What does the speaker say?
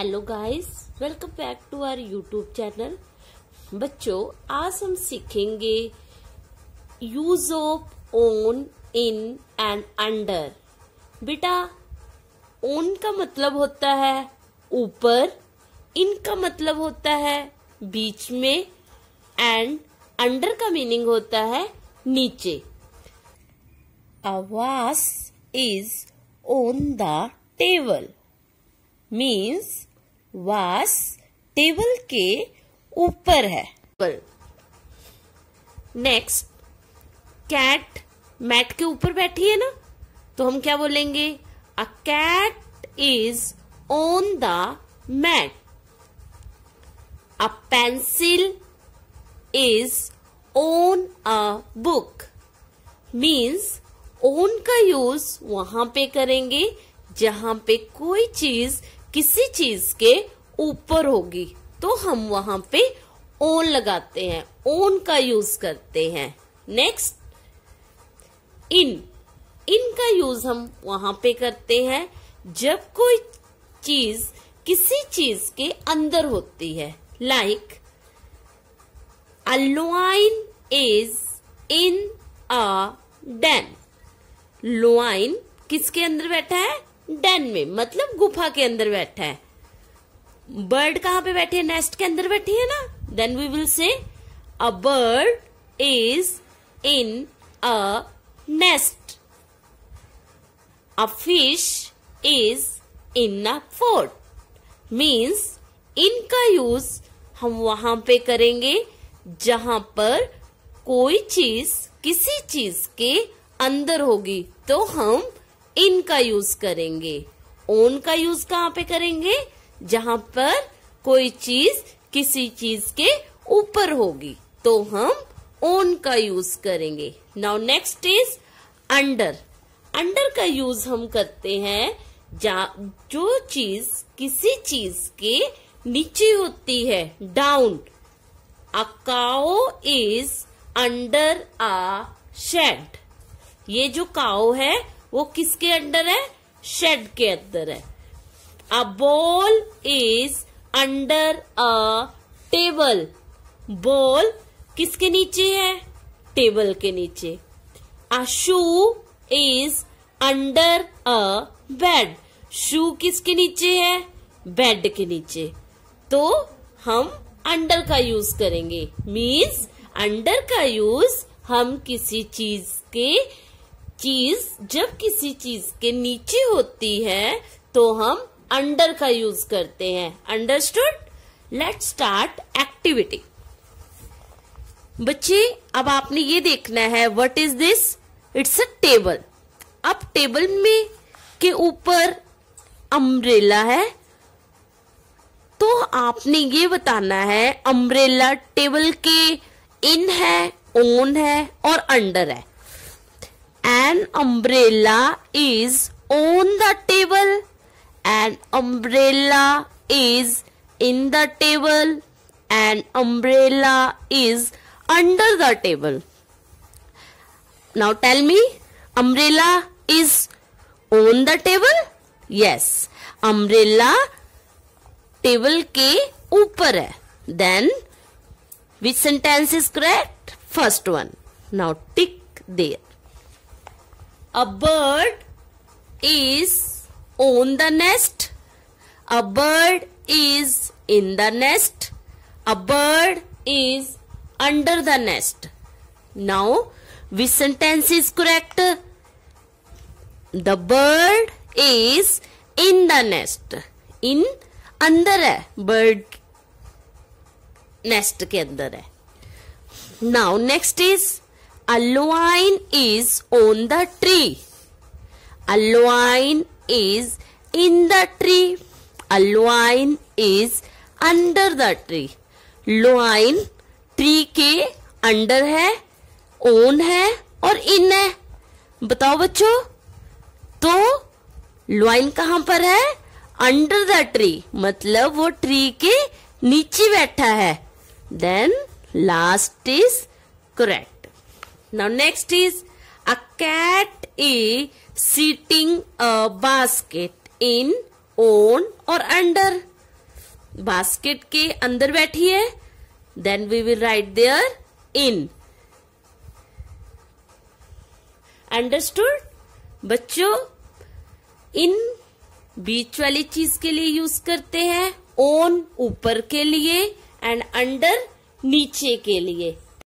Hello guys welcome back to our YouTube channel बच्चों आज हम सीखेंगे use of on in and under बेटा ओन का मतलब होता है ऊपर इन का मतलब होता है बीच में एंड अंडर का मीनिंग होता है नीचे a vase is on the table means vase table के ऊपर है नेक्स्ट कैट मैट के ऊपर बैठी है ना तो हम क्या बोलेंगे a cat is on the mat a pencil is on a book means on का यूज वहां पे करेंगे जहां पे कोई चीज किसी चीज के ऊपर होगी तो हम वहां पे ओन लगाते हैं ओन का यूज करते हैं नेक्स्ट इन इन का यूज हम वहां पे करते हैं जब कोई चीज किसी चीज के अंदर होती है like a lion is in a den lion किसके अंदर बैठा है डेन में मतलब गुफा के अंदर बैठा है बर्ड कहाँ पे बैठे नेस्ट के अंदर बैठी है ना then we will say a bird is in a nest a fish is in a fort means इनका यूज हम वहां पे करेंगे जहां पर कोई चीज किसी चीज के अंदर होगी तो हम इन का यूज करेंगे ओन का यूज कहाँ पे करेंगे जहां पर कोई चीज किसी चीज के ऊपर होगी तो हम ओन का यूज करेंगे now next is under under का यूज हम करते हैं जो चीज किसी चीज के नीचे होती है down a cow is under a shade ये जो काओ है वो किसके अंडर है शेड के अंदर है a ball is under a table ball किसके नीचे है टेबल के नीचे a shoe is under a bed shoe किसके नीचे है बेड के नीचे तो हम अंडर का यूज करेंगे मीन्स अंडर का यूज हम किसी चीज के चीज जब किसी चीज के नीचे होती है तो हम अंडर का यूज करते हैं अंडरस्टूड लेट स्टार्ट एक्टिविटी बच्चे अब आपने ये देखना है what is this it's a table अब टेबल में के ऊपर अम्ब्रेला है तो आपने ये बताना है अम्ब्रेला टेबल के इन है ओन है और अंडर है An umbrella is on the table. An umbrella is in the table. An umbrella is under the table. Now tell me, umbrella is on the table? Yes. Umbrella table के ऊपर है Then which sentence is correct? First one. Now tick there. A bird is on the nest. A bird is in the nest. A bird is under the nest. Now, which sentence is correct? The bird is in the nest. In अंदर है bird nest के अंदर है now next is Aloine is on the tree. Aloine is in the tree. Aloine is under the tree lion tree के under है on है और इन है बताओ बच्चों तो लोआइन कहाँ पर है अंडर द ट्री मतलब वो ट्री के नीचे बैठा है then last is correct Now next is a cat is sitting a basket in on or under basket के अंदर बैठी है then we will write there in understood बच्चों in बीच वाली चीज के लिए यूज करते हैं ओन ऊपर के लिए एंड अंडर नीचे के लिए